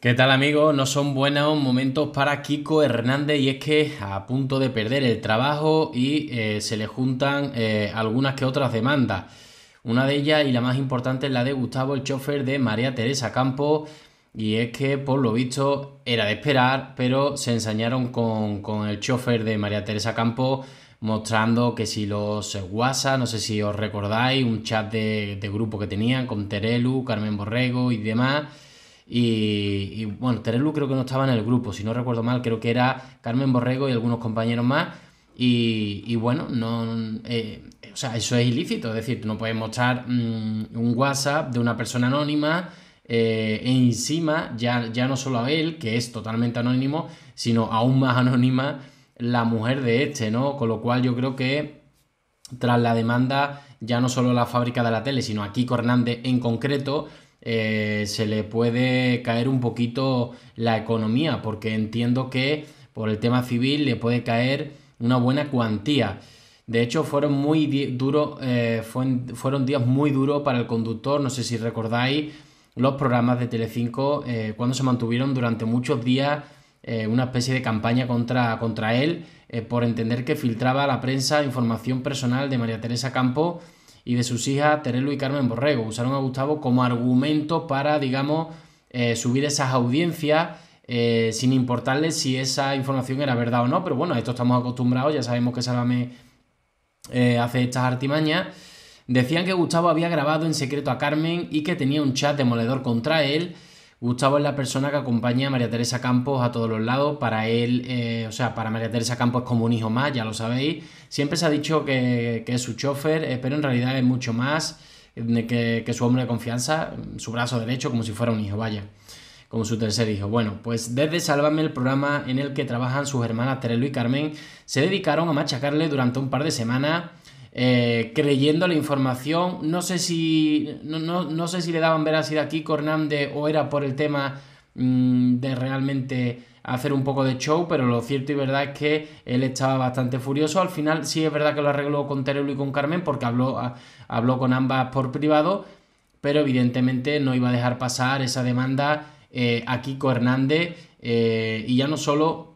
¿Qué tal amigos? No son buenos momentos para Kiko Hernández y es que a punto de perder el trabajo y eh, se le juntan eh, algunas que otras demandas. Una de ellas y la más importante es la de Gustavo el chofer de María Teresa Campo y es que por lo visto era de esperar pero se ensañaron con, el chofer de María Teresa Campo mostrando que si los WhatsApp, no sé si os recordáis, un chat de, de grupo que tenían con Terelu, Carmen Borrego y demás y, bueno, Terelu creo que no estaba en el grupo, si no recuerdo mal, creo que era Carmen Borrego y algunos compañeros más. Y, bueno, no, eh, o sea, eso es ilícito, es decir, no puedes mostrar mm, un WhatsApp de una persona anónima e encima ya, ya no solo a él, que es totalmente anónimo, sino aún más anónima la mujer de este, ¿no? Con lo cual yo creo que tras la demanda, ya no solo la fábrica de la tele, sino a Kiko Hernández en concreto, eh, se le puede caer un poquito la economía, porque entiendo que por el tema civil le puede caer una buena cuantía. De hecho, fueron muy duros, eh, fueron días muy duros para el conductor. No sé si recordáis los programas de Telecinco eh, cuando se mantuvieron durante muchos días una especie de campaña contra, contra él por entender que filtraba a la prensa información personal de María Teresa Campo y de sus hijas Terelu y Carmen Borrego. Usaron a Gustavo como argumento para, digamos, eh, subir esas audiencias eh, sin importarles si esa información era verdad o no. Pero bueno, a esto estamos acostumbrados, ya sabemos que Salame eh, hace estas artimañas. Decían que Gustavo había grabado en secreto a Carmen y que tenía un chat demoledor contra él Gustavo es la persona que acompaña a María Teresa Campos a todos los lados. Para él, eh, o sea, para María Teresa Campos es como un hijo más, ya lo sabéis. Siempre se ha dicho que, es su chofer, eh, pero en realidad es mucho más eh, que, que, su hombre de confianza, mm, su brazo derecho, como si fuera un hijo, vaya. Como su tercer hijo. Bueno, pues desde Sálvame, el programa en el que trabajan sus hermanas Terelu y Carmen, se dedicaron a machacarle durante un par de semanas eh, creyendo la información. No sé si. No, no, sé si le daban veracidad aquí Hernández o era por el tema mm, de realmente hacer un poco de show, pero lo cierto y verdad es que él estaba bastante furioso. Al final sí es verdad que lo arregló con Terelu y con Carmen porque habló, ah, habló con ambas por privado, pero evidentemente no iba a dejar pasar esa demanda eh, a Kiko Hernández eh, y ya no solo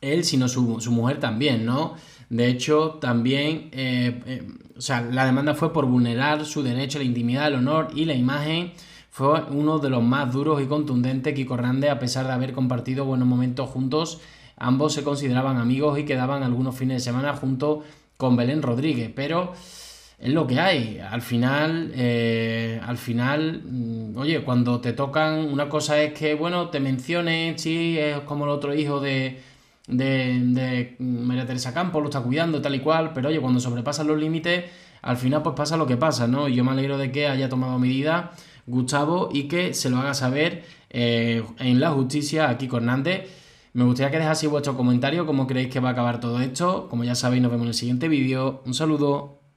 él, sino su, mujer también, ¿no? De hecho, también, eh, eh, o sea, la demanda fue por vulnerar su derecho a la intimidad, el honor y la imagen. Fue uno de los más duros y contundentes. Kiko Hernández, a pesar de haber compartido buenos momentos juntos, ambos se consideraban amigos y quedaban algunos fines de semana junto con Belén Rodríguez. Pero es lo que hay. Al final, eh, al final, mm, oye, cuando te tocan, una cosa es que, bueno, te menciones sí, es como el otro hijo de, de, de María Teresa Campos, lo está cuidando, tal y cual, pero oye, cuando sobrepasan los límites, al final pues pasa lo que pasa, ¿no? Y yo me alegro de que haya tomado medidas Gustavo y que se lo haga saber eh, en la justicia aquí con Hernández. Me gustaría que dejaseis vuestro comentario, cómo creéis que va a acabar todo esto. Como ya sabéis, nos vemos en el siguiente vídeo. Un saludo.